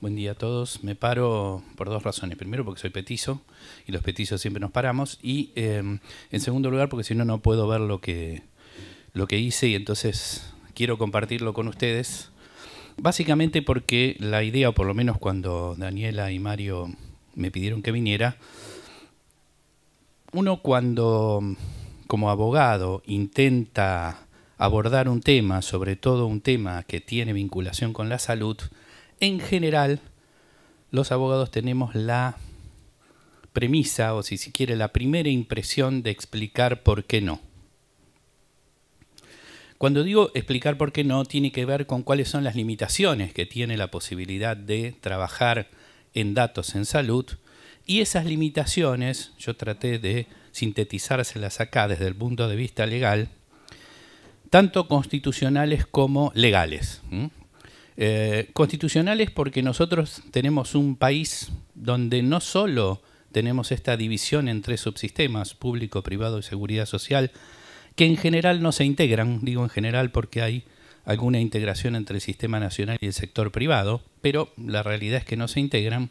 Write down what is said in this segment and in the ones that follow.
Buen día a todos. Me paro por dos razones. Primero, porque soy petizo y los petizos siempre nos paramos. Y em, en segundo lugar, porque si no, no puedo ver lo que, lo que hice y entonces quiero compartirlo con ustedes. Básicamente porque la idea, o por lo menos cuando Daniela y Mario me pidieron que viniera, uno cuando como abogado intenta abordar un tema, sobre todo un tema que tiene vinculación con la salud, en general los abogados tenemos la premisa, o si se quiere, la primera impresión de explicar por qué no. Cuando digo explicar por qué no, tiene que ver con cuáles son las limitaciones que tiene la posibilidad de trabajar en datos en salud. Y esas limitaciones, yo traté de sintetizárselas acá desde el punto de vista legal, tanto constitucionales como legales. Eh, constitucionales porque nosotros tenemos un país donde no solo tenemos esta división en tres subsistemas, público, privado y seguridad social, que en general no se integran, digo en general porque hay alguna integración entre el sistema nacional y el sector privado, pero la realidad es que no se integran,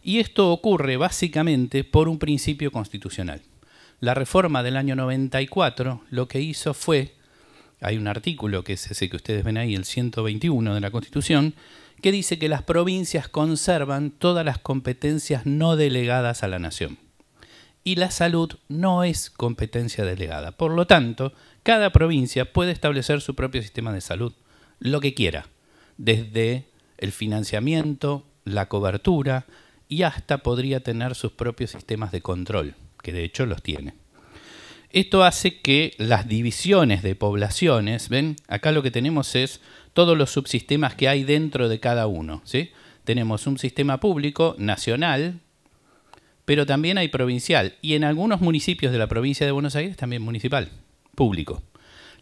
y esto ocurre básicamente por un principio constitucional. La reforma del año 94 lo que hizo fue hay un artículo que es ese que ustedes ven ahí, el 121 de la Constitución, que dice que las provincias conservan todas las competencias no delegadas a la nación. Y la salud no es competencia delegada. Por lo tanto, cada provincia puede establecer su propio sistema de salud, lo que quiera, desde el financiamiento, la cobertura y hasta podría tener sus propios sistemas de control, que de hecho los tiene. Esto hace que las divisiones de poblaciones, ¿ven? Acá lo que tenemos es todos los subsistemas que hay dentro de cada uno, ¿sí? Tenemos un sistema público nacional, pero también hay provincial y en algunos municipios de la provincia de Buenos Aires también municipal, público.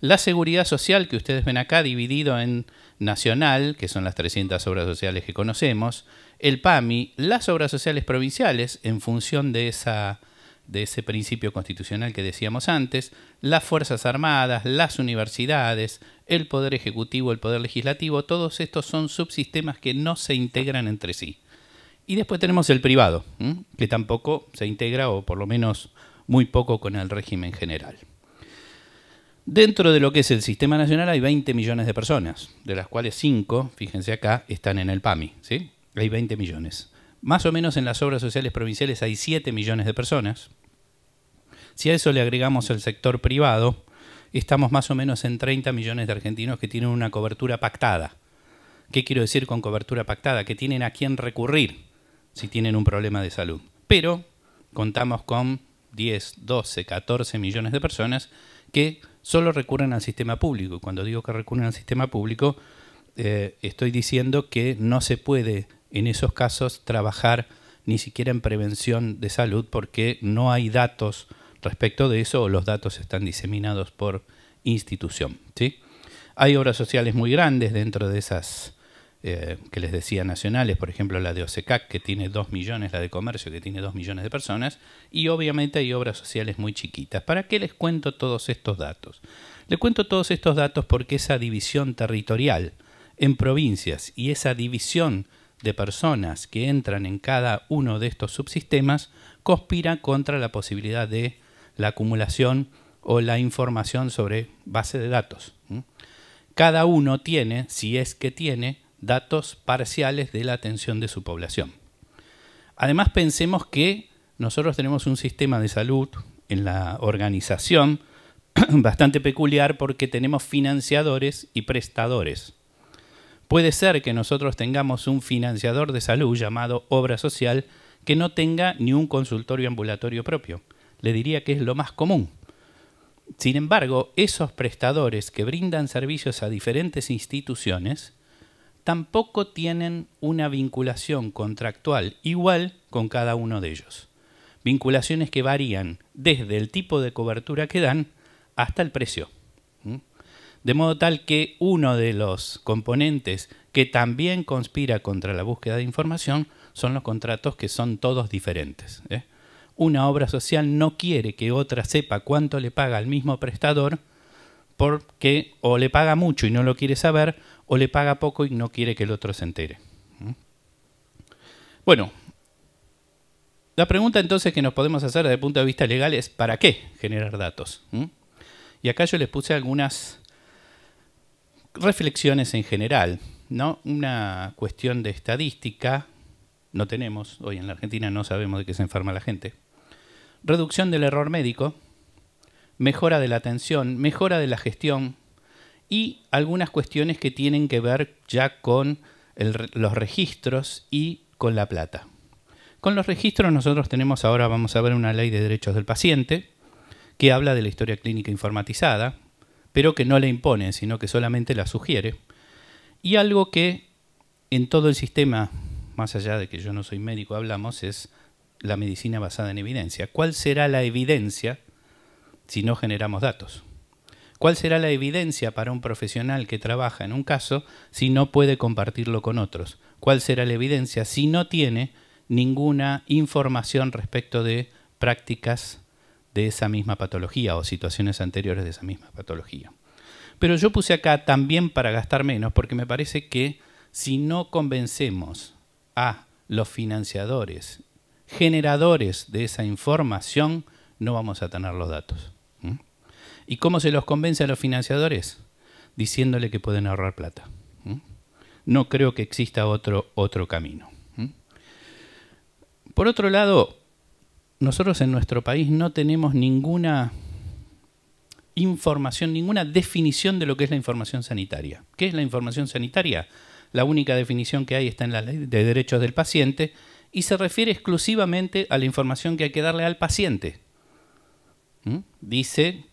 La seguridad social que ustedes ven acá dividido en nacional, que son las 300 obras sociales que conocemos, el PAMI, las obras sociales provinciales en función de esa de ese principio constitucional que decíamos antes, las Fuerzas Armadas, las universidades, el Poder Ejecutivo, el Poder Legislativo, todos estos son subsistemas que no se integran entre sí. Y después tenemos el privado, que tampoco se integra o por lo menos muy poco con el régimen general. Dentro de lo que es el sistema nacional hay 20 millones de personas, de las cuales 5, fíjense acá, están en el PAMI. ¿sí? Hay 20 millones. Más o menos en las obras sociales provinciales hay 7 millones de personas. Si a eso le agregamos el sector privado, estamos más o menos en 30 millones de argentinos que tienen una cobertura pactada. ¿Qué quiero decir con cobertura pactada? Que tienen a quién recurrir si tienen un problema de salud. Pero contamos con 10, 12, 14 millones de personas que solo recurren al sistema público. Cuando digo que recurren al sistema público, eh, estoy diciendo que no se puede en esos casos trabajar ni siquiera en prevención de salud porque no hay datos Respecto de eso, los datos están diseminados por institución. ¿sí? Hay obras sociales muy grandes dentro de esas eh, que les decía nacionales, por ejemplo la de OSECAC que tiene 2 millones, la de comercio que tiene 2 millones de personas, y obviamente hay obras sociales muy chiquitas. ¿Para qué les cuento todos estos datos? Les cuento todos estos datos porque esa división territorial en provincias y esa división de personas que entran en cada uno de estos subsistemas conspira contra la posibilidad de la acumulación o la información sobre base de datos. Cada uno tiene, si es que tiene, datos parciales de la atención de su población. Además, pensemos que nosotros tenemos un sistema de salud en la organización bastante peculiar porque tenemos financiadores y prestadores. Puede ser que nosotros tengamos un financiador de salud llamado obra social que no tenga ni un consultorio ambulatorio propio le diría que es lo más común. Sin embargo, esos prestadores que brindan servicios a diferentes instituciones tampoco tienen una vinculación contractual igual con cada uno de ellos. Vinculaciones que varían desde el tipo de cobertura que dan hasta el precio. De modo tal que uno de los componentes que también conspira contra la búsqueda de información son los contratos que son todos diferentes. ¿eh? una obra social no quiere que otra sepa cuánto le paga al mismo prestador porque o le paga mucho y no lo quiere saber o le paga poco y no quiere que el otro se entere. ¿Mm? Bueno, la pregunta entonces que nos podemos hacer desde el punto de vista legal es ¿para qué generar datos? ¿Mm? Y acá yo les puse algunas reflexiones en general, ¿no? Una cuestión de estadística no tenemos, hoy en la Argentina no sabemos de qué se enferma la gente, reducción del error médico, mejora de la atención, mejora de la gestión y algunas cuestiones que tienen que ver ya con los registros y con la plata. Con los registros nosotros tenemos ahora, vamos a ver una ley de derechos del paciente que habla de la historia clínica informatizada, pero que no la impone, sino que solamente la sugiere. Y algo que en todo el sistema, más allá de que yo no soy médico, hablamos, es la medicina basada en evidencia. ¿Cuál será la evidencia si no generamos datos? ¿Cuál será la evidencia para un profesional que trabaja en un caso si no puede compartirlo con otros? ¿Cuál será la evidencia si no tiene ninguna información respecto de prácticas de esa misma patología o situaciones anteriores de esa misma patología? Pero yo puse acá también para gastar menos porque me parece que si no convencemos a los financiadores generadores de esa información, no vamos a tener los datos. ¿Y cómo se los convence a los financiadores? Diciéndole que pueden ahorrar plata. No creo que exista otro, otro camino. Por otro lado, nosotros en nuestro país no tenemos ninguna información, ninguna definición de lo que es la información sanitaria. ¿Qué es la información sanitaria? La única definición que hay está en la ley de derechos del paciente y se refiere exclusivamente a la información que hay que darle al paciente. ¿Mm? Dice,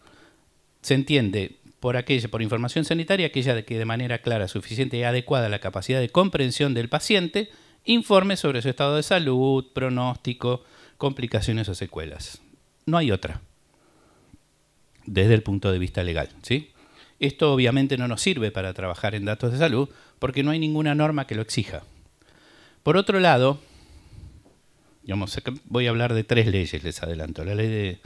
se entiende por aquella, por información sanitaria, aquella de que de manera clara, suficiente y adecuada la capacidad de comprensión del paciente, informe sobre su estado de salud, pronóstico, complicaciones o secuelas. No hay otra. Desde el punto de vista legal, ¿sí? Esto obviamente no nos sirve para trabajar en datos de salud porque no hay ninguna norma que lo exija. Por otro lado, voy a hablar de tres leyes, les adelanto. La ley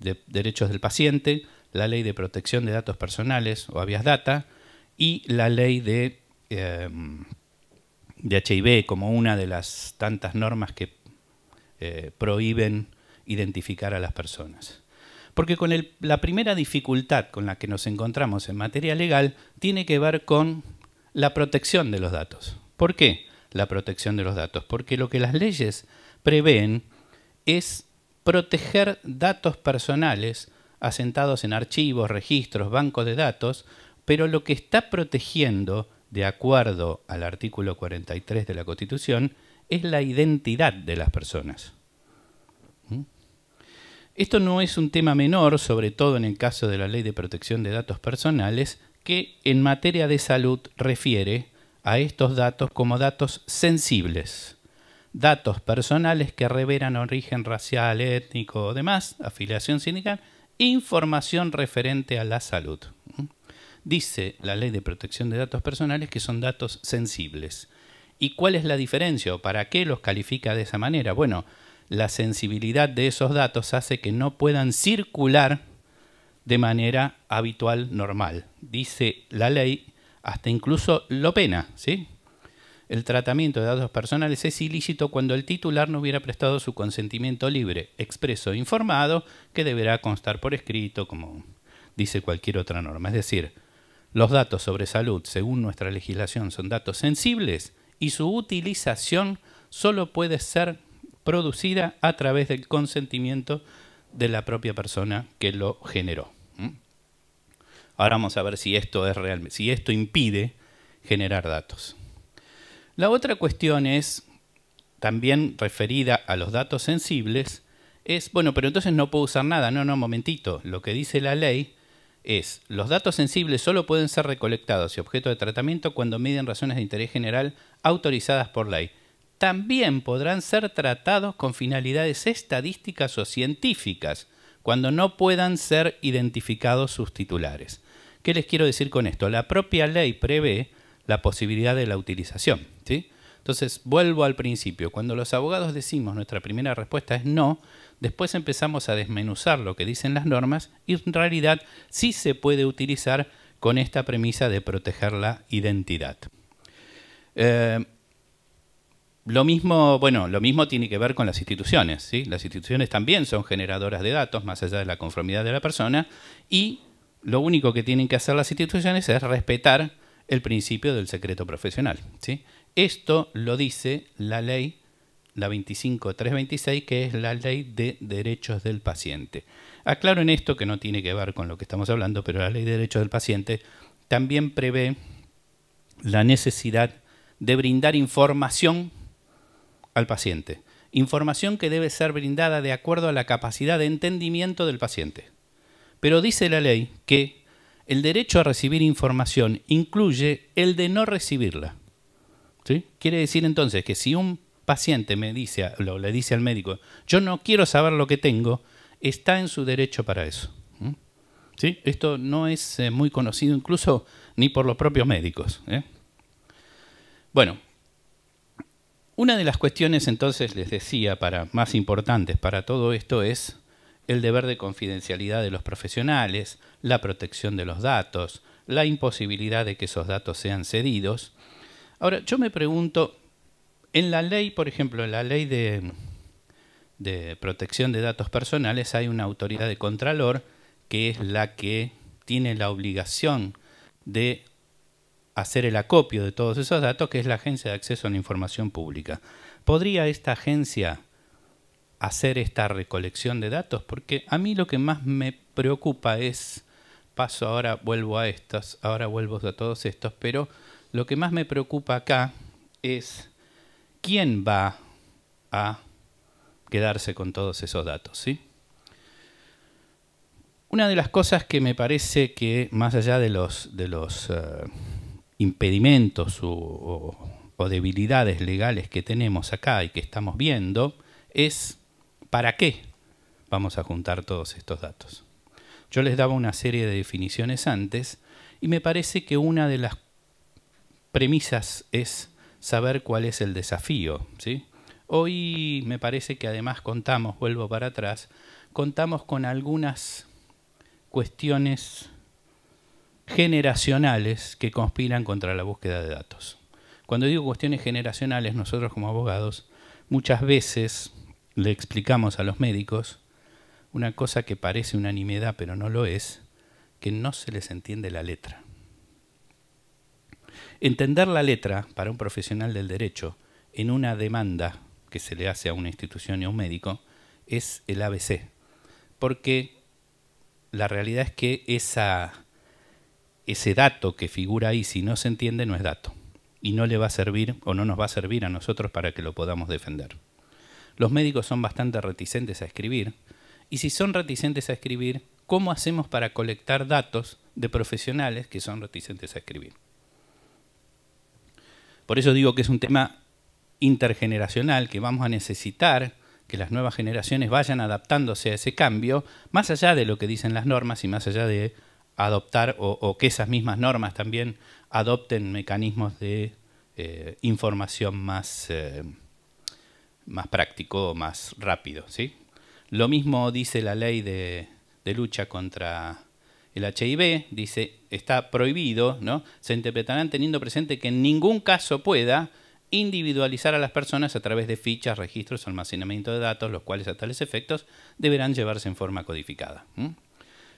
de, derechos del paciente, la ley de protección de datos personales o habeas data y la ley de, em, HIV como una de las tantas normas que eh, prohíben identificar a las personas. Porque con la primera dificultad con la que nos encontramos en materia legal tiene que ver con la protección de los datos. ¿Por qué la protección de los datos? Porque lo que las leyes prevén es proteger datos personales asentados en archivos, registros, bancos de datos, pero lo que está protegiendo, de acuerdo al artículo 43 de la Constitución, es la identidad de las personas. ¿Mm? Esto no es un tema menor, sobre todo en el caso de la Ley de Protección de Datos Personales, que en materia de salud refiere a estos datos como datos sensibles datos personales que revelan origen racial, étnico o demás, afiliación sindical, información referente a la salud. Dice la ley de protección de datos personales que son datos sensibles. ¿Y cuál es la diferencia o para qué los califica de esa manera? Bueno, la sensibilidad de esos datos hace que no puedan circular de manera habitual, normal. Dice la ley, hasta incluso lo pena, ¿sí? el tratamiento de datos personales es ilícito cuando el titular no hubiera prestado su consentimiento libre, expreso, e informado, que deberá constar por escrito, como dice cualquier otra norma. Es decir, los datos sobre salud, según nuestra legislación, son datos sensibles y su utilización solo puede ser producida a través del consentimiento de la propia persona que lo generó. ¿Mm? Ahora vamos a ver si esto es si esto impide generar datos. La otra cuestión es, también referida a los datos sensibles, es, bueno, pero entonces no puedo usar nada. No, no, momentito. Lo que dice la ley es, los datos sensibles solo pueden ser recolectados y objeto de tratamiento cuando miden razones de interés general autorizadas por ley. También podrán ser tratados con finalidades estadísticas o científicas cuando no puedan ser identificados sus titulares. ¿Qué les quiero decir con esto? La propia ley prevé la posibilidad de la utilización. ¿sí? Entonces, vuelvo al principio. Cuando los abogados decimos nuestra primera respuesta es no, después empezamos a desmenuzar lo que dicen las normas y en realidad sí se puede utilizar con esta premisa de proteger la identidad. Eh, lo mismo, bueno, lo mismo tiene que ver con las instituciones. ¿sí? Las instituciones también son generadoras de datos, más allá de la conformidad de la persona, y lo único que tienen que hacer las instituciones es respetar el principio del secreto profesional. ¿sí? Esto lo dice la ley, la 25326, que es la ley de derechos del paciente. Aclaro en esto que no tiene que ver con lo que estamos hablando, pero la ley de derechos del paciente también prevé la necesidad de brindar información al paciente. Información que debe ser brindada de acuerdo a la capacidad de entendimiento del paciente. Pero dice la ley que el derecho a recibir información incluye el de no recibirla. ¿Sí? Quiere decir entonces que si un paciente me dice, lo, le dice al médico, yo no quiero saber lo que tengo, está en su derecho para eso. ¿Mm? ¿Sí? Esto no es eh, muy conocido incluso ni por los propios médicos. ¿eh? Bueno, una de las cuestiones entonces les decía para más importantes para todo esto es el deber de confidencialidad de los profesionales, la protección de los datos, la imposibilidad de que esos datos sean cedidos. Ahora, yo me pregunto, en la ley, por ejemplo, en la ley de, de protección de datos personales hay una autoridad de contralor que es la que tiene la obligación de hacer el acopio de todos esos datos, que es la Agencia de Acceso a la Información Pública. ¿Podría esta agencia hacer esta recolección de datos? Porque a mí lo que más me preocupa es, paso ahora, vuelvo a estos, ahora vuelvo a todos estos, pero lo que más me preocupa acá es quién va a quedarse con todos esos datos, ¿sí? Una de las cosas que me parece que, más allá de los, de los eh, impedimentos o, debilidades legales que tenemos acá y que estamos viendo, es ¿Para qué vamos a juntar todos estos datos? Yo les daba una serie de definiciones antes y me parece que una de las premisas es saber cuál es el desafío. ¿sí? Hoy me parece que además contamos, vuelvo para atrás, contamos con algunas cuestiones generacionales que conspiran contra la búsqueda de datos. Cuando digo cuestiones generacionales, nosotros como abogados muchas veces le explicamos a los médicos una cosa que parece unanimidad pero no lo es, que no se les entiende la letra. Entender la letra para un profesional del derecho en una demanda que se le hace a una institución y a un médico es el ABC, porque la realidad es que esa, ese dato que figura ahí, si no se entiende, no es dato, y no le va a servir o no nos va a servir a nosotros para que lo podamos defender. Los médicos son bastante reticentes a escribir. Y si son reticentes a escribir, ¿cómo hacemos para colectar datos de profesionales que son reticentes a escribir? Por eso digo que es un tema intergeneracional, que vamos a necesitar que las nuevas generaciones vayan adaptándose a ese cambio, más allá de lo que dicen las normas y más allá de adoptar o, que esas mismas normas también adopten mecanismos de eh, información más... Eh, más práctico, más rápido. ¿sí? Lo mismo dice la ley de, lucha contra el HIV, dice, está prohibido, ¿no? se interpretarán teniendo presente que en ningún caso pueda individualizar a las personas a través de fichas, registros, almacenamiento de datos, los cuales a tales efectos deberán llevarse en forma codificada.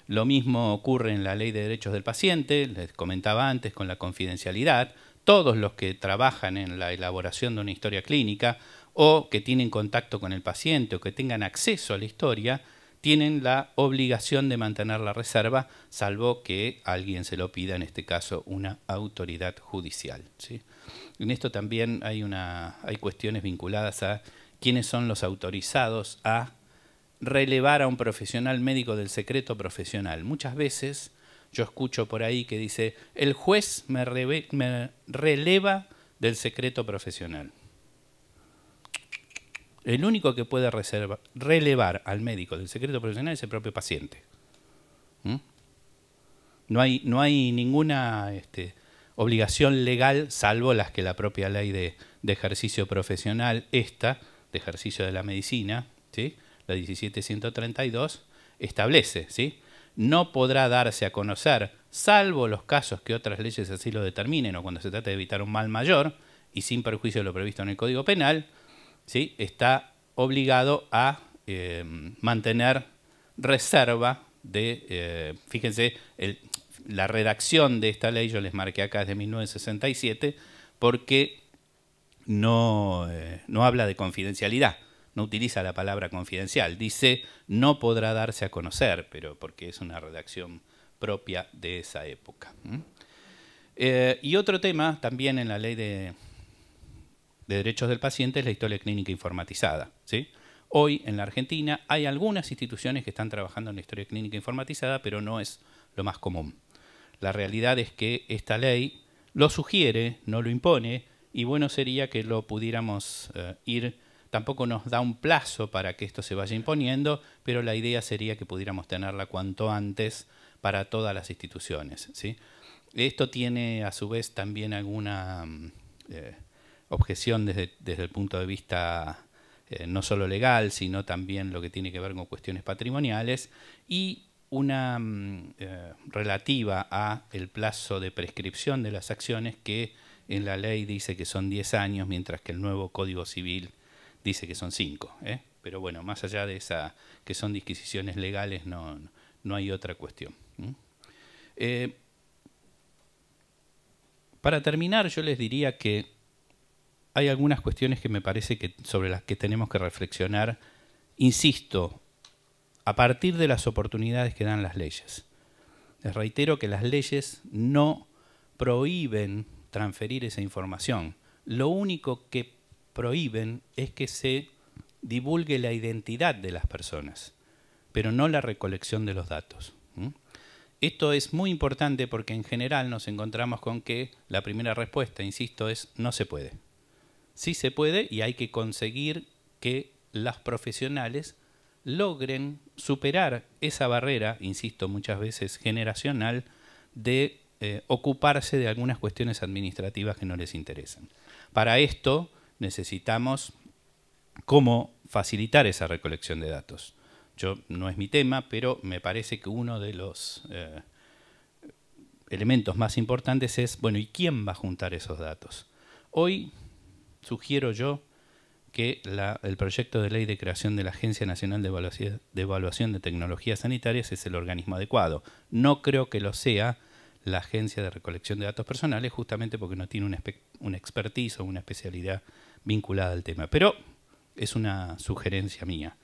Lo mismo ocurre en la Ley de Derechos del Paciente, les comentaba antes con la confidencialidad. Todos los que trabajan en la elaboración de una historia clínica o que tienen contacto con el paciente o que tengan acceso a la historia, tienen la obligación de mantener la reserva, salvo que alguien se lo pida, en este caso una autoridad judicial. En esto también hay, una, cuestiones vinculadas a quiénes son los autorizados a relevar a un profesional médico del secreto profesional. Muchas veces yo escucho por ahí que dice, el juez me releva del secreto profesional. El único que puede relevar al médico del secreto profesional es el propio paciente. ¿Mm? No, hay, ninguna este, obligación legal, salvo las que la propia ley de, ejercicio profesional, esta, de ejercicio de la medicina, ¿sí? la 17132, establece. ¿sí? No podrá darse a conocer, salvo los casos que otras leyes así lo determinen o cuando se trata de evitar un mal mayor y sin perjuicio de lo previsto en el Código Penal, ¿sí? está obligado a eh, mantener reserva de, eh, fíjense, la redacción de esta ley, yo les marqué acá, es de 1967, porque no, eh, no habla de confidencialidad, no utiliza la palabra confidencial, dice no podrá darse a conocer, pero porque es una redacción propia de esa época. y otro tema también en la ley de Derechos del Paciente es la historia clínica informatizada. ¿sí? Hoy en la Argentina hay algunas instituciones que están trabajando en la historia clínica informatizada, pero no es lo más común. La realidad es que esta ley lo sugiere, no lo impone, y bueno sería que lo pudiéramos eh, ir, tampoco nos da un plazo para que esto se vaya imponiendo, pero la idea sería que pudiéramos tenerla cuanto antes para todas las instituciones. ¿sí? Esto tiene a su vez también alguna... Mm, eh, objeción desde, el punto de vista eh, no solo legal, sino también lo que tiene que ver con cuestiones patrimoniales, y una mm, eh, relativa a el plazo de prescripción de las acciones que en la ley dice que son 10 años, mientras que el nuevo Código Civil dice que son 5. ¿eh? Pero bueno, más allá de esa que son disquisiciones legales, no, no hay otra cuestión. para terminar, yo les diría que hay algunas cuestiones que me parece que sobre las que tenemos que reflexionar, insisto, a partir de las oportunidades que dan las leyes. Les reitero que las leyes no prohíben transferir esa información. Lo único que prohíben es que se divulgue la identidad de las personas, pero no la recolección de los datos. Esto es muy importante porque en general nos encontramos con que la primera respuesta, insisto, es no se puede sí se puede y hay que conseguir que las profesionales logren superar esa barrera, insisto, muchas veces generacional, de eh, ocuparse de algunas cuestiones administrativas que no les interesan. Para esto necesitamos cómo facilitar esa recolección de datos. Yo no es mi tema, pero me parece que uno de los eh, elementos más importantes es, bueno, ¿y quién va a juntar esos datos? Hoy sugiero yo que el proyecto de ley de creación de la Agencia Nacional de Evaluación, de Tecnologías Sanitarias es el organismo adecuado. No creo que lo sea la Agencia de Recolección de Datos Personales, justamente porque no tiene una, un expertise o una especialidad vinculada al tema. Pero es una sugerencia mía.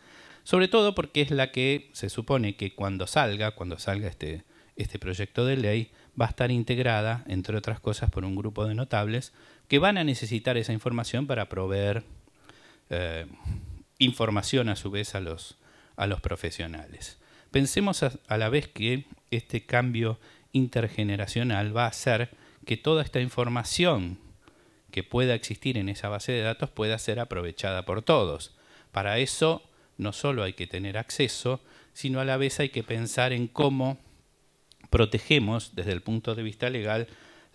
Sobre todo porque es la que se supone que cuando salga, cuando salga este, este proyecto de ley, va a estar integrada, entre otras cosas, por un grupo de notables que van a necesitar esa información para proveer eh, información a su vez a los, profesionales. Pensemos a, a, la vez que este cambio intergeneracional va a hacer que toda esta información que pueda existir en esa base de datos pueda ser aprovechada por todos. Para eso no solo hay que tener acceso, sino a la vez hay que pensar en cómo protegemos desde el punto de vista legal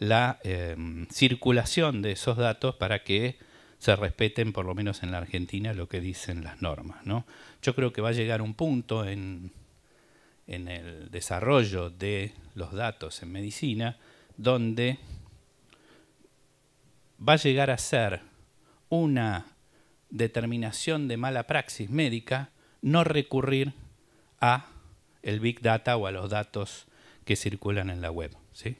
la em, circulación de esos datos para que se respeten, por lo menos en la Argentina, lo que dicen las normas. ¿no? Yo creo que va a llegar un punto en, el desarrollo de los datos en medicina donde va a llegar a ser una determinación de mala praxis médica no recurrir a el big data o a los datos que circulan en la web, ¿sí?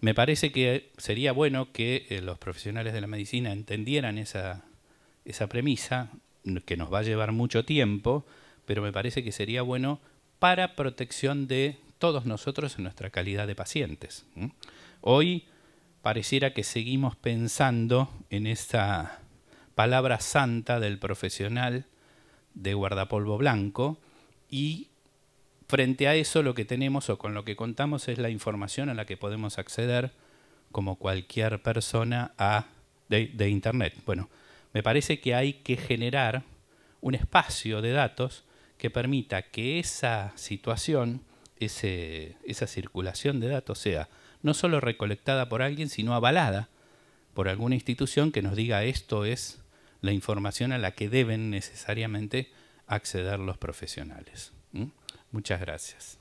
Me parece que sería bueno que eh, los profesionales de la medicina entendieran esa, esa premisa, que nos va a llevar mucho tiempo, pero me parece que sería bueno para protección de todos nosotros en nuestra calidad de pacientes. Hoy pareciera que seguimos pensando en esa palabra santa del profesional de guardapolvo blanco y Frente a eso, lo que tenemos o con lo que contamos es la información a la que podemos acceder como cualquier persona a, de, de Internet. Bueno, me parece que hay que generar un espacio de datos que permita que esa situación, ese, esa circulación de datos sea no solo recolectada por alguien, sino avalada por alguna institución que nos diga esto es la información a la que deben necesariamente acceder los profesionales. Muchas gracias.